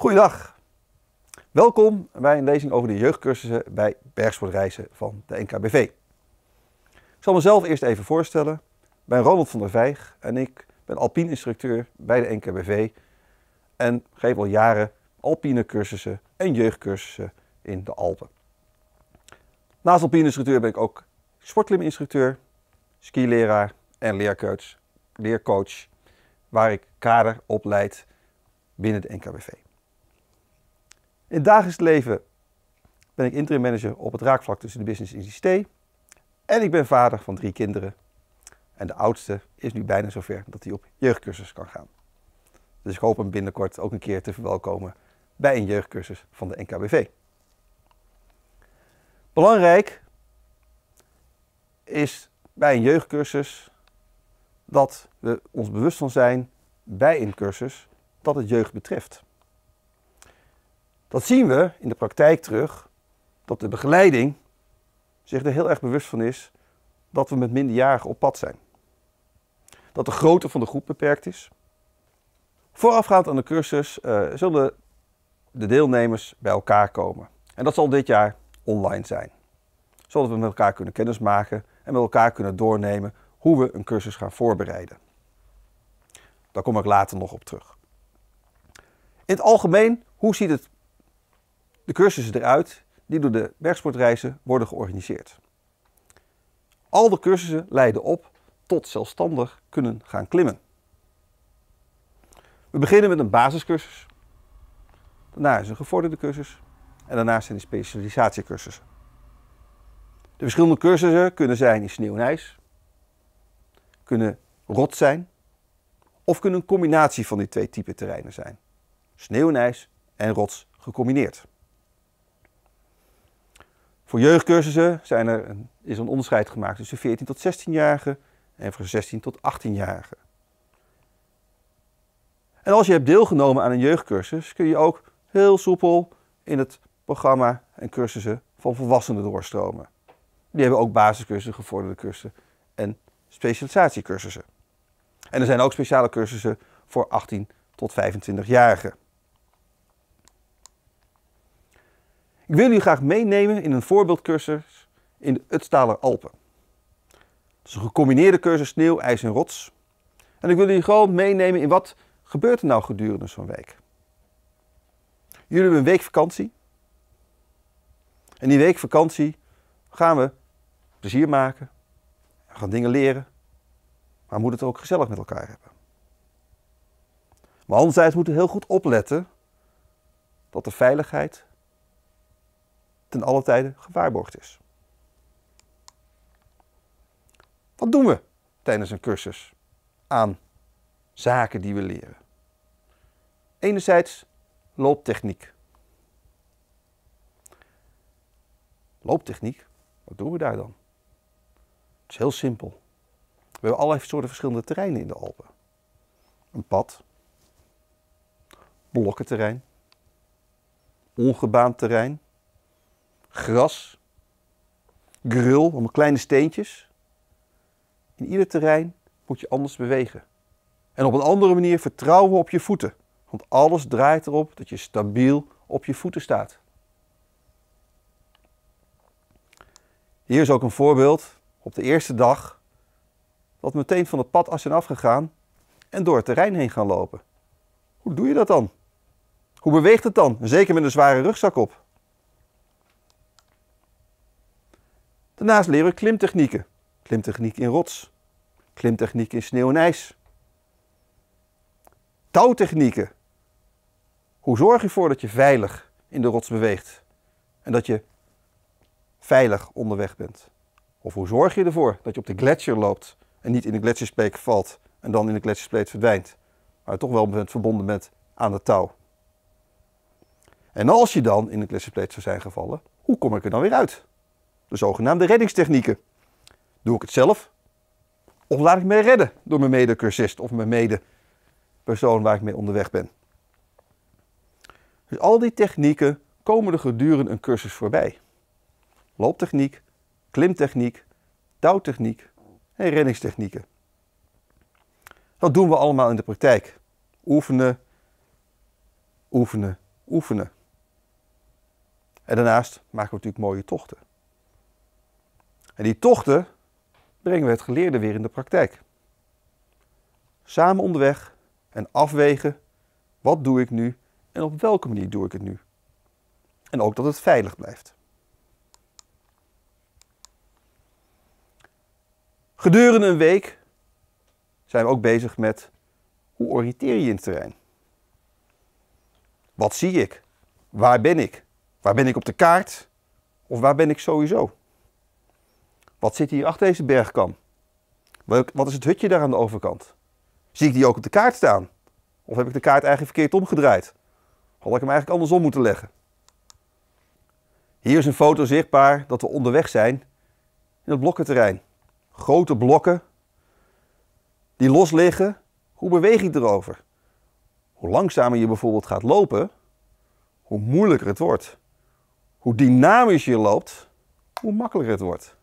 Goedendag. Welkom bij een lezing over de jeugdcursussen bij Bergsportreizen van de NKBV. Ik zal mezelf eerst even voorstellen. Ik ben Ronald van der Vijg en ik ben alpine instructeur bij de NKBV en geef al jaren alpine cursussen en jeugdcursussen in de Alpen. Naast alpine instructeur ben ik ook sportkliminstructeur, skileraar en leercoach, leercoach waar ik kader opleid binnen de NKBV. In het dagelijks leven ben ik interim manager op het raakvlak tussen de business en ICT. En ik ben vader van drie kinderen. En de oudste is nu bijna zover dat hij op jeugdcursus kan gaan. Dus ik hoop hem binnenkort ook een keer te verwelkomen bij een jeugdcursus van de NKBV. Belangrijk is bij een jeugdcursus dat we ons bewust van zijn bij een cursus dat het jeugd betreft. Dat zien we in de praktijk terug, dat de begeleiding zich er heel erg bewust van is dat we met minderjarigen op pad zijn. Dat de grootte van de groep beperkt is. Voorafgaand aan de cursus eh, zullen de deelnemers bij elkaar komen. En dat zal dit jaar online zijn. Zodat we met elkaar kunnen kennismaken en met elkaar kunnen doornemen hoe we een cursus gaan voorbereiden. Daar kom ik later nog op terug. In het algemeen, hoe ziet het de cursussen eruit die door de bergsportreizen worden georganiseerd. Al de cursussen leiden op tot zelfstandig kunnen gaan klimmen. We beginnen met een basiscursus, daarna is een gevorderde cursus en daarna zijn de specialisatiecursussen. De verschillende cursussen kunnen zijn in sneeuw en ijs, kunnen rots zijn of kunnen een combinatie van die twee typen terreinen zijn. Sneeuw en ijs en rots gecombineerd. Voor jeugdcursussen zijn er is een onderscheid gemaakt tussen 14 tot 16-jarigen en voor 16 tot 18-jarigen. En als je hebt deelgenomen aan een jeugdcursus, kun je ook heel soepel in het programma en cursussen van volwassenen doorstromen. Die hebben ook basiscursussen, gevorderde cursussen en specialisatiecursussen. En er zijn ook speciale cursussen voor 18 tot 25-jarigen. Ik wil u graag meenemen in een voorbeeldcursus in de Utstaler Alpen. Het is een gecombineerde cursus sneeuw, ijs en rots. En ik wil u gewoon meenemen in wat gebeurt er nou gedurende zo'n week. Jullie hebben een week vakantie. En die week vakantie gaan we plezier maken. We gaan dingen leren. Maar we moeten het ook gezellig met elkaar hebben. Maar anderzijds moeten we heel goed opletten dat de veiligheid ten alle tijde gewaarborgd is. Wat doen we tijdens een cursus aan zaken die we leren? Enerzijds looptechniek. Looptechniek, wat doen we daar dan? Het is heel simpel. We hebben allerlei soorten verschillende terreinen in de Alpen. Een pad, blokkenterrein, ongebaand terrein, gras, grul, allemaal kleine steentjes. In ieder terrein moet je anders bewegen. En op een andere manier vertrouwen op je voeten. Want alles draait erop dat je stabiel op je voeten staat. Hier is ook een voorbeeld op de eerste dag dat meteen van het pad af zijn afgegaan en door het terrein heen gaan lopen. Hoe doe je dat dan? Hoe beweegt het dan? Zeker met een zware rugzak op. Daarnaast leren we klimtechnieken. Klimtechniek in rots, klimtechniek in sneeuw en ijs. Touwtechnieken. Hoe zorg je ervoor dat je veilig in de rots beweegt en dat je veilig onderweg bent? Of hoe zorg je ervoor dat je op de gletsjer loopt en niet in de gletsjerspleet valt en dan in de gletsjerspleet verdwijnt, maar toch wel bent verbonden bent aan de touw? En als je dan in de gletsjerspleet zou zijn gevallen, hoe kom ik er dan weer uit? De zogenaamde reddingstechnieken. Doe ik het zelf? Of laat ik mij redden door mijn mede cursist of mijn medepersoon waar ik mee onderweg ben? Dus al die technieken komen er gedurende een cursus voorbij. Looptechniek, klimtechniek, touwtechniek en reddingstechnieken. Dat doen we allemaal in de praktijk. Oefenen, oefenen, oefenen. En daarnaast maken we natuurlijk mooie tochten. En die tochten brengen we het geleerde weer in de praktijk. Samen onderweg en afwegen, wat doe ik nu en op welke manier doe ik het nu? En ook dat het veilig blijft. Gedurende een week zijn we ook bezig met hoe oriënteer je in het terrein? Wat zie ik? Waar ben ik? Waar ben ik op de kaart? Of waar ben ik sowieso? Wat zit hier achter deze bergkam? Wat is het hutje daar aan de overkant? Zie ik die ook op de kaart staan? Of heb ik de kaart eigenlijk verkeerd omgedraaid? Had ik hem eigenlijk andersom moeten leggen? Hier is een foto zichtbaar dat we onderweg zijn in het blokkenterrein. Grote blokken die los liggen. Hoe beweeg ik erover? Hoe langzamer je bijvoorbeeld gaat lopen, hoe moeilijker het wordt. Hoe dynamischer je loopt, hoe makkelijker het wordt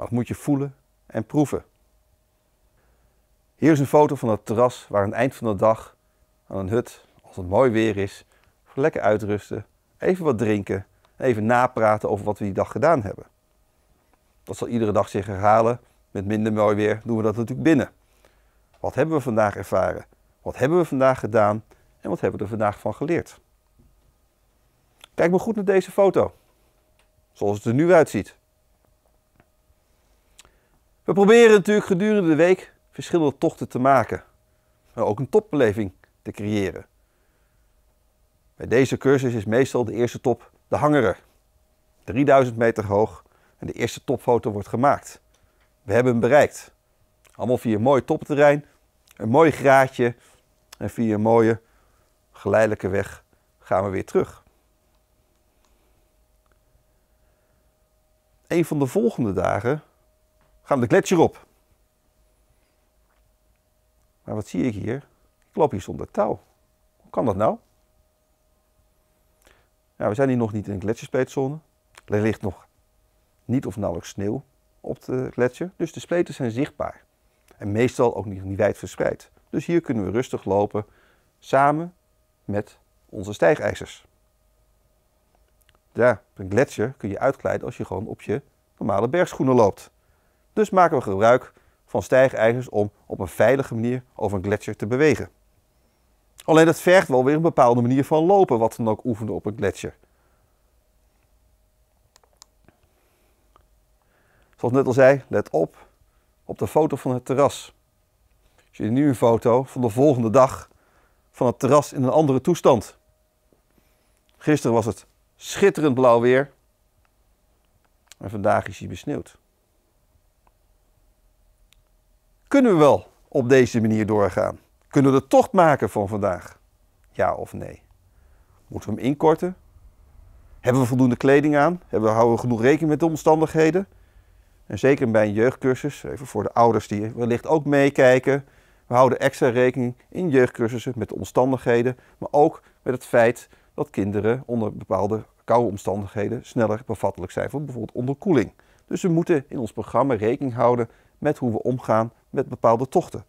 maar dat moet je voelen en proeven. Hier is een foto van het terras waar aan het eind van de dag aan een hut, als het mooi weer is, lekker uitrusten, even wat drinken en even napraten over wat we die dag gedaan hebben. Dat zal iedere dag zich herhalen. Met minder mooi weer doen we dat natuurlijk binnen. Wat hebben we vandaag ervaren? Wat hebben we vandaag gedaan? En wat hebben we er vandaag van geleerd? Kijk maar goed naar deze foto. Zoals het er nu uitziet. We proberen natuurlijk gedurende de week verschillende tochten te maken. Maar ook een topbeleving te creëren. Bij deze cursus is meestal de eerste top de hangere. 3000 meter hoog en de eerste topfoto wordt gemaakt. We hebben hem bereikt. Allemaal via een mooi topterrein, een mooi graadje en via een mooie geleidelijke weg gaan we weer terug. Een van de volgende dagen gaan de gletsjer op. Maar wat zie ik hier? Ik loop hier zonder touw. Hoe kan dat nou? Ja, we zijn hier nog niet in een gletsjerspleetzone. Er ligt nog niet of nauwelijks sneeuw op de gletsjer, dus de spleten zijn zichtbaar. En meestal ook niet, niet wijd verspreid. Dus hier kunnen we rustig lopen samen met onze stijgijzers. Ja, een gletsjer kun je uitglijden als je gewoon op je normale bergschoenen loopt. Dus maken we gebruik van stijgijzers om op een veilige manier over een gletsjer te bewegen. Alleen dat vergt wel weer een bepaalde manier van lopen, wat dan ook oefenen op een gletsjer. Zoals net al zei, let op op de foto van het terras. Als je nu een foto van de volgende dag van het terras in een andere toestand. Gisteren was het schitterend blauw weer en vandaag is hij besneeuwd. Kunnen we wel op deze manier doorgaan? Kunnen we de tocht maken van vandaag? Ja of nee? Moeten we hem inkorten? Hebben we voldoende kleding aan? Hebben we, houden we genoeg rekening met de omstandigheden? En zeker bij een jeugdcursus, even voor de ouders die wellicht ook meekijken. We houden extra rekening in jeugdcursussen met de omstandigheden, maar ook met het feit dat kinderen onder bepaalde koude omstandigheden sneller bevattelijk zijn voor bijvoorbeeld onderkoeling. Dus we moeten in ons programma rekening houden met hoe we omgaan met bepaalde tochten.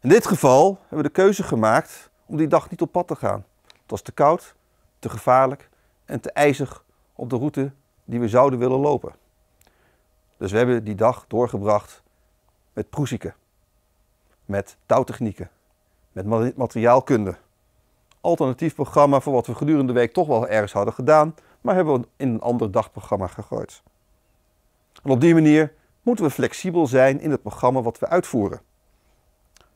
In dit geval hebben we de keuze gemaakt om die dag niet op pad te gaan. Het was te koud, te gevaarlijk en te ijzig op de route die we zouden willen lopen. Dus we hebben die dag doorgebracht met proesieken, met touwtechnieken, met materiaalkunde. Alternatief programma voor wat we gedurende de week toch wel ergens hadden gedaan, maar hebben we in een ander dagprogramma gegooid. En op die manier moeten we flexibel zijn in het programma wat we uitvoeren.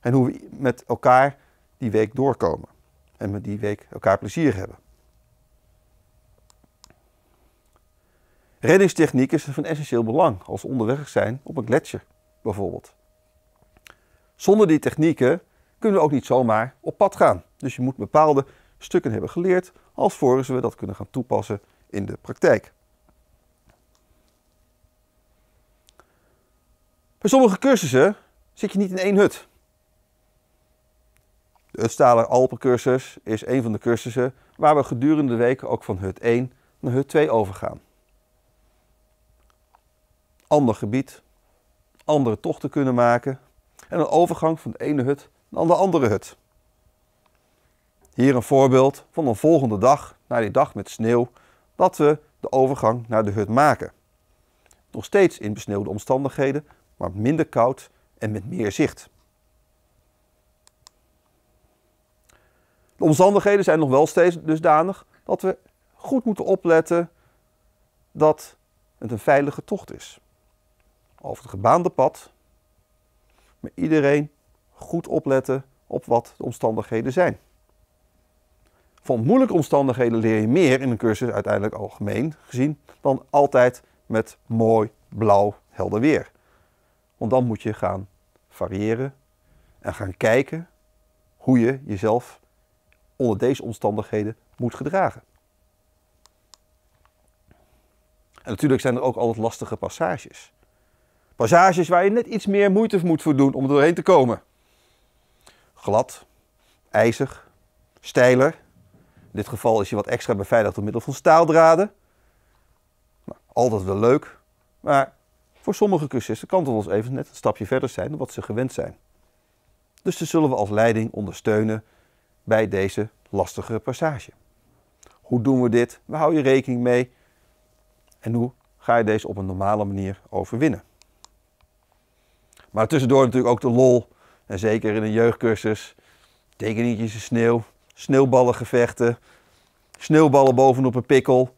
En hoe we met elkaar die week doorkomen. En met die week elkaar plezier hebben. Reddingstechniek is van essentieel belang als we onderweg zijn op een gletsjer bijvoorbeeld. Zonder die technieken kunnen we ook niet zomaar op pad gaan. Dus je moet bepaalde stukken hebben geleerd, alvorens we dat kunnen gaan toepassen in de praktijk. Bij sommige cursussen zit je niet in één hut. De Utstaler Alpencursus is een van de cursussen waar we gedurende de week ook van hut 1 naar hut 2 overgaan. Ander gebied, andere tochten kunnen maken en een overgang van de ene hut naar de andere hut. Hier een voorbeeld van een volgende dag, na die dag met sneeuw, dat we de overgang naar de hut maken. Nog steeds in besneeuwde omstandigheden, maar minder koud en met meer zicht. De omstandigheden zijn nog wel steeds dusdanig dat we goed moeten opletten dat het een veilige tocht is. Over het gebaande pad, maar iedereen goed opletten op wat de omstandigheden zijn. Van moeilijke omstandigheden leer je meer in een cursus uiteindelijk algemeen gezien dan altijd met mooi blauw helder weer. Want dan moet je gaan variëren en gaan kijken hoe je jezelf onder deze omstandigheden moet gedragen. En natuurlijk zijn er ook altijd lastige passages. Passages waar je net iets meer moeite moet voor doen om er doorheen te komen. Glad, ijzig, steiler. In dit geval is je wat extra beveiligd door middel van staaldraden. Nou, altijd wel leuk, maar voor sommige cursisten kan het ons even net een stapje verder zijn dan wat ze gewend zijn. Dus ze zullen we als leiding ondersteunen bij deze lastige passage. Hoe doen we dit? Waar hou je rekening mee? En hoe ga je deze op een normale manier overwinnen? Maar tussendoor natuurlijk ook de lol. En zeker in een jeugdcursus. Tekenietjes, in sneeuw, sneeuwballengevechten, sneeuwballen bovenop een pikkel.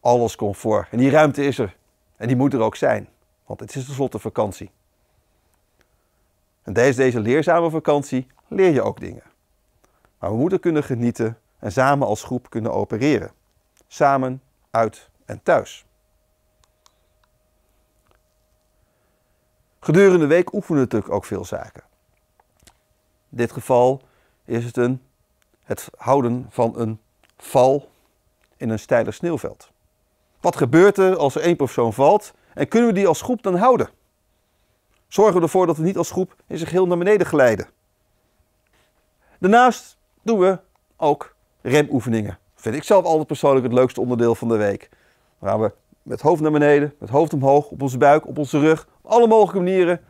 Alles komt voor. En die ruimte is er. En die moet er ook zijn, want het is tenslotte vakantie. En tijdens deze leerzame vakantie leer je ook dingen. Maar we moeten kunnen genieten en samen als groep kunnen opereren. Samen, uit en thuis. Gedurende de week oefenen we natuurlijk ook veel zaken. In dit geval is het een, het houden van een val in een steiler sneeuwveld. Wat gebeurt er als er één persoon valt? En kunnen we die als groep dan houden? Zorgen we ervoor dat we niet als groep in zich heel naar beneden glijden. Daarnaast doen we ook remoefeningen. Vind ik zelf altijd persoonlijk het leukste onderdeel van de week. We gaan we met hoofd naar beneden, met hoofd omhoog, op onze buik, op onze rug, op alle mogelijke manieren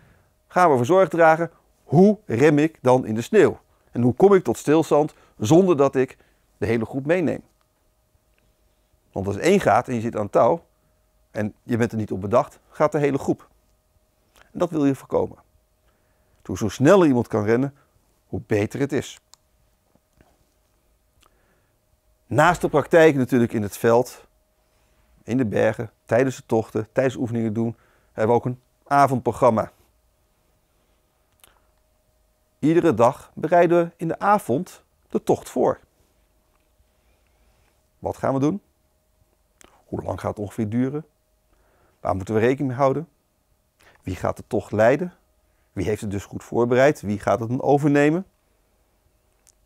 gaan we voor zorg dragen. Hoe rem ik dan in de sneeuw? En hoe kom ik tot stilstand zonder dat ik de hele groep meeneem? Want als één gaat en je zit aan touw en je bent er niet op bedacht, gaat de hele groep. En dat wil je voorkomen. Hoe zo sneller iemand kan rennen, hoe beter het is. Naast de praktijk natuurlijk in het veld, in de bergen, tijdens de tochten, tijdens oefeningen doen, hebben we ook een avondprogramma. Iedere dag bereiden we in de avond de tocht voor. Wat gaan we doen? Hoe lang gaat het ongeveer duren? Waar moeten we rekening mee houden? Wie gaat het toch leiden? Wie heeft het dus goed voorbereid? Wie gaat het dan overnemen?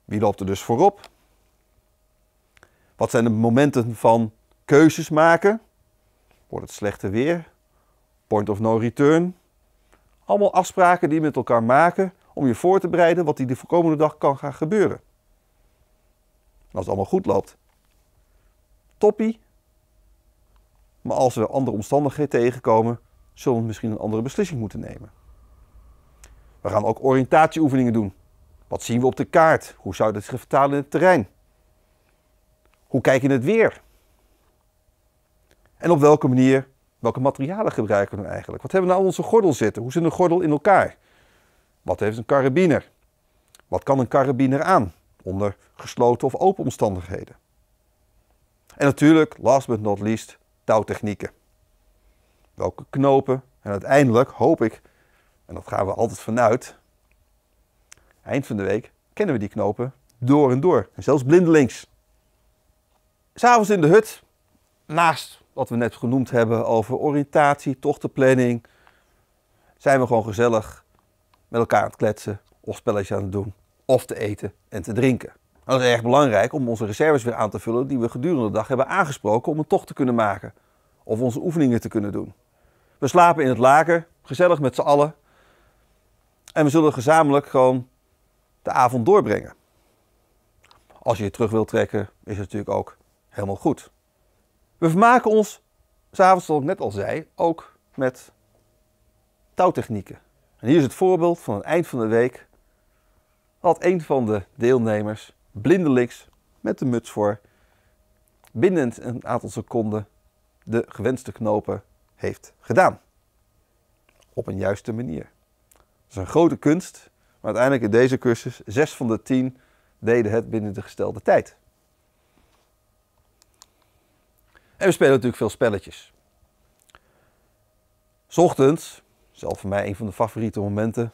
Wie loopt er dus voorop? Wat zijn de momenten van keuzes maken? Wordt het slechte weer? Point of no return? Allemaal afspraken die je met elkaar maken om je voor te bereiden wat die de komende dag kan gaan gebeuren. als het allemaal goed loopt. Toppie, maar als we andere omstandigheden tegenkomen, zullen we misschien een andere beslissing moeten nemen. We gaan ook oriëntatieoefeningen doen. Wat zien we op de kaart? Hoe zou dat zich vertalen in het terrein? Hoe kijk je het weer? En op welke manier, welke materialen gebruiken we eigenlijk? Wat hebben we nou aan onze gordel zitten? Hoe zit een gordel in elkaar? Wat heeft een karabiner? Wat kan een karabiner aan onder gesloten of open omstandigheden? En natuurlijk, last but not least, touwtechnieken. Welke knopen. En uiteindelijk hoop ik, en dat gaan we altijd vanuit, eind van de week kennen we die knopen door en door. En zelfs blindelings. S'avonds in de hut, naast wat we net genoemd hebben over oriëntatie, tochtenplanning, zijn we gewoon gezellig met elkaar aan het kletsen of spelletjes aan het doen of te eten en te drinken. Dat nou, is erg belangrijk om onze reserves weer aan te vullen die we gedurende de dag hebben aangesproken om een tocht te kunnen maken. Of onze oefeningen te kunnen doen. We slapen in het laken, gezellig met z'n allen. En we zullen gezamenlijk gewoon de avond doorbrengen. Als je je terug wilt trekken, is het natuurlijk ook helemaal goed. We vermaken ons, s'avonds, zoals ik net al zei, ook met touwtechnieken. En hier is het voorbeeld van het eind van de week. Had een van de deelnemers blindelings met de muts voor binnen een aantal seconden de gewenste knopen heeft gedaan. Op een juiste manier. Dat is een grote kunst, maar uiteindelijk in deze cursus, 6 van de 10 deden het binnen de gestelde tijd. En we spelen natuurlijk veel spelletjes. S ochtends, zelf voor mij een van de favoriete momenten,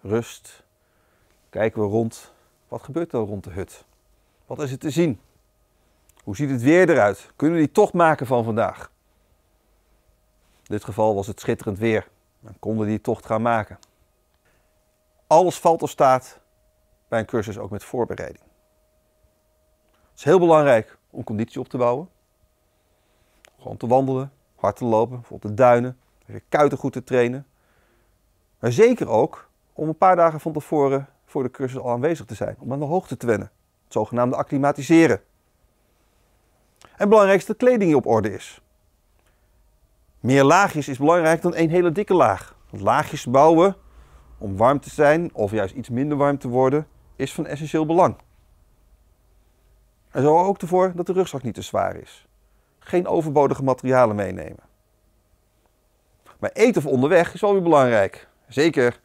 rust, kijken we rond, wat gebeurt er rond de hut? Wat is er te zien? Hoe ziet het weer eruit? Kunnen we die tocht maken van vandaag? In dit geval was het schitterend weer. Dan konden die tocht gaan maken. Alles valt of staat bij een cursus ook met voorbereiding. Het is heel belangrijk om conditie op te bouwen. Gewoon te wandelen, hard te lopen, bijvoorbeeld de duinen, je kuiten goed te trainen. Maar zeker ook om een paar dagen van tevoren voor de cursus al aanwezig te zijn, om aan de hoogte te wennen. Het zogenaamde acclimatiseren. En het belangrijkste dat kleding op orde is. Meer laagjes is belangrijk dan één hele dikke laag. Want laagjes bouwen om warm te zijn of juist iets minder warm te worden, is van essentieel belang. En zorg ook ervoor dat de rugzak niet te zwaar is. Geen overbodige materialen meenemen. Maar eten of onderweg is wel weer belangrijk. Zeker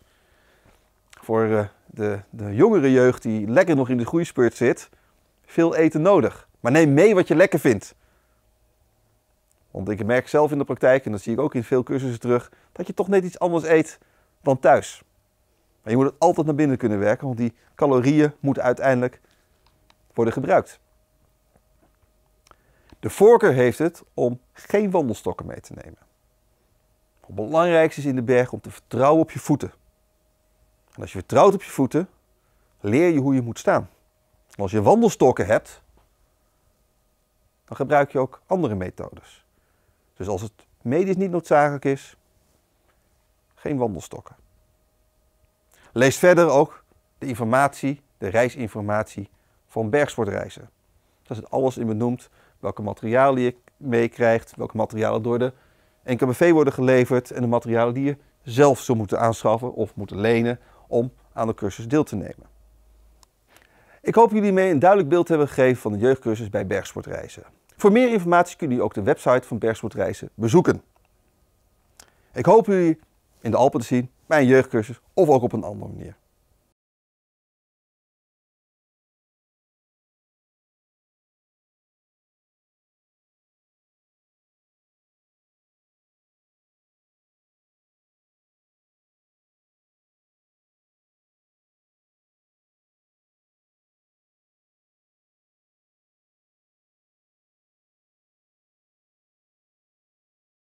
voor eh, de, de jongere jeugd die lekker nog in de groeispeurt zit, veel eten nodig. Maar neem mee wat je lekker vindt. Want ik merk zelf in de praktijk, en dat zie ik ook in veel cursussen terug, dat je toch net iets anders eet dan thuis. Maar je moet het altijd naar binnen kunnen werken, want die calorieën moeten uiteindelijk worden gebruikt. De voorkeur heeft het om geen wandelstokken mee te nemen. Het belangrijkste is in de berg om te vertrouwen op je voeten. En als je vertrouwt op je voeten, leer je hoe je moet staan. als je wandelstokken hebt, dan gebruik je ook andere methodes. Dus als het medisch niet noodzakelijk is, geen wandelstokken. Lees verder ook de informatie, de reisinformatie van Bergsportreizen. Daar zit alles in benoemd, welke materialen je meekrijgt, welke materialen door de NKBV worden geleverd en de materialen die je zelf zou moeten aanschaffen of moeten lenen om aan de cursus deel te nemen. Ik hoop jullie mee een duidelijk beeld te hebben gegeven van de jeugdcursus bij Bergsportreizen. Voor meer informatie kunnen jullie ook de website van Bergsportreizen bezoeken. Ik hoop jullie in de Alpen te zien bij een jeugdcursus of ook op een andere manier.